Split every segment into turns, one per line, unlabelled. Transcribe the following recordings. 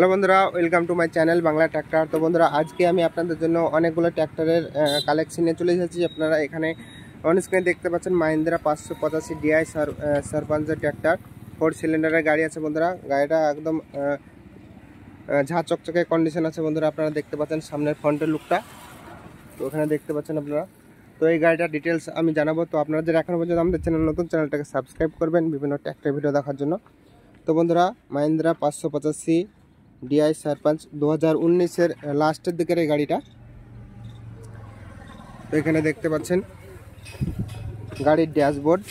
hello বন্ধুরা welcome to my channel Bangla tractor তো বন্ধুরা আজকে আমি আপনাদের জন্য অনেকগুলো ট্র্যাক্টরের কালেকশনে নিয়ে চলে এসেছি আপনারা এখানে অন স্ক্রিনে দেখতে পাচ্ছেন মাহিন্দ্রা পাঁচশো পঁচাশি ডিআই সারপাঞ্জের ট্র্যাক্টর ফোর সিলিন্ডারের গাড়ি আছে বন্ধুরা গাড়িটা একদম ঝা চকচকে কন্ডিশন আছে বন্ধুরা আপনারা দেখতে পাচ্ছেন সামনের ফ্রন্টের লুকটা তো ওখানে দেখতে পাচ্ছেন আপনারা তো এই গাড়িটার ডিটেলস আমি জানাবো তো আপনারা যারা এখনও পর্যন্ত আমাদের চ্যানেল নতুন চ্যানেলটাকে সাবস্ক্রাইব করবেন বিভিন্ন ট্র্যাক্টর ভিডিও দেখার জন্য তো বন্ধুরা মাহিন্দ্রা পাঁচশো পঁচাশি ডিআই সারপাঞ্চ দু হাজার উনিশের লাস্টের দিকের এই গাড়িটা এখানে দেখতে পাচ্ছেন গাড়ির ড্যাশবোর্ড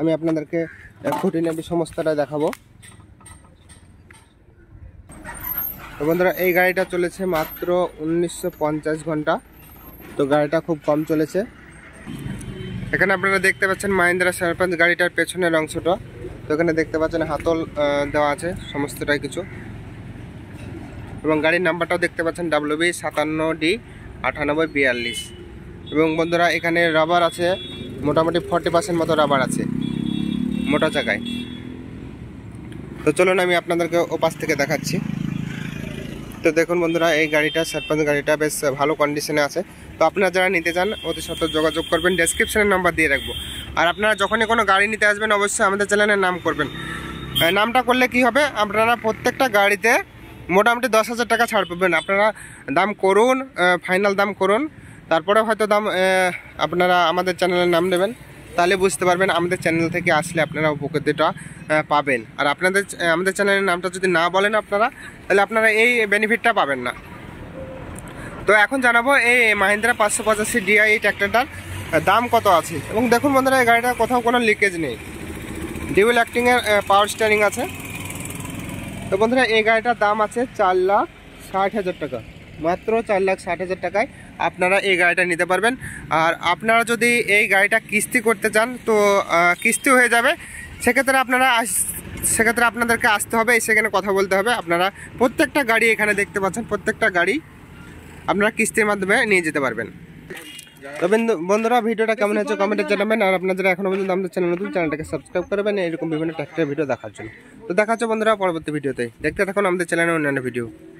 আমি আপনাদেরকে খুঁটিনাটি সমস্যাটা দেখাবো তো বন্ধুরা এই গাড়িটা চলেছে মাত্র উনিশশো ঘন্টা তো গাড়িটা খুব কম চলেছে এখানে আপনারা দেখতে পাচ্ছেন মাহিন্দ্রা সারপাঞ্চ গাড়িটার পেছনের অংশটা তো এখানে দেখতে পাচ্ছেন হাতল দেওয়া আছে সমস্তটাই কিছু এবং গাড়ির নাম্বারটাও দেখতে পাচ্ছেন ডাব্লু বি সাতান্ন ডি আটানব্বই বিয়াল্লিশ এবং বন্ধুরা এখানে রাবার আছে মোটামুটি ফর্টি পার্সেন্ট মতো রাবার আছে মোটা জায়গায় তো চলুন আমি আপনাদেরকে ওপাশ থেকে দেখাচ্ছি তো দেখুন বন্ধুরা এই গাড়িটা সারপাঞ্চ গাড়িটা বেশ ভালো কন্ডিশনে আছে তো আপনারা যারা নিতে চান অতি সত্য যোগাযোগ করবেন ডেসক্রিপশানের নাম্বার দিয়ে রাখবো আর আপনারা যখনই কোনো গাড়ি নিতে আসবেন অবশ্যই আমাদের চ্যানেলের নাম করবেন নামটা করলে কি হবে আপনারা প্রত্যেকটা গাড়িতে মোটামুটি দশ হাজার টাকা ছাড় পাবেন আপনারা দাম করুন ফাইনাল দাম করুন তারপরে হয়তো দাম আপনারা আমাদের চ্যানেলের নাম নেবেন তাহলে বুঝতে পারবেন আমাদের চ্যানেল থেকে আসলে আপনারা উপকৃতটা পাবেন আর আপনাদের আমাদের চ্যানেলের নামটা যদি না বলেন আপনারা তাহলে আপনারা এই বেনিফিটটা পাবেন না তো এখন জানাবো এই মাহিন্দ্রা পাঁচশো পঁচাশি ডিআই এই ট্র্যাক্টরটার দাম কত আছে এবং দেখুন বন্ধুরা এই গাড়িটা কোথাও কোনো লিকেজ নেই ডিউল অ্যাক্টিংয়ের পাওয়ার স্টারিং আছে তো বন্ধুরা এই গাড়িটার দাম আছে চার লাখ ষাট হাজার টাকা মাত্র চার লাখ ষাট হাজার টাকায় আপনারা এই গাড়িটা নিতে পারবেন আর আপনারা যদি এই গাড়িটা কিস্তি করতে চান তো কিস্তি হয়ে যাবে সেক্ষেত্রে আপনারা সেক্ষেত্রে আপনাদেরকে আসতে হবে সেখানে কথা বলতে হবে আপনারা প্রত্যেকটা গাড়ি এখানে দেখতে পাচ্ছেন প্রত্যেকটা গাড়ি আপনারা কিস্তির মাধ্যমে নিয়ে যেতে পারবেন বন্ধুরা ভিডিওটা কেমন হয়েছে কমেন্টে জানাবেন আর আপনাদের এখনও পর্যন্ত আমাদের চ্যানেল নতুন চ্যানেলটাকে সাবস্ক্রাইব করবেন এরকম বিভিন্ন ট্র্যাক্টরের ভিডিও দেখার জন্য তো দেখাচ্ছে বন্ধুরা পরবর্তী ভিডিওতে দেখতে থাকুন আমাদের চ্যানেলে অন্যান্য ভিডিও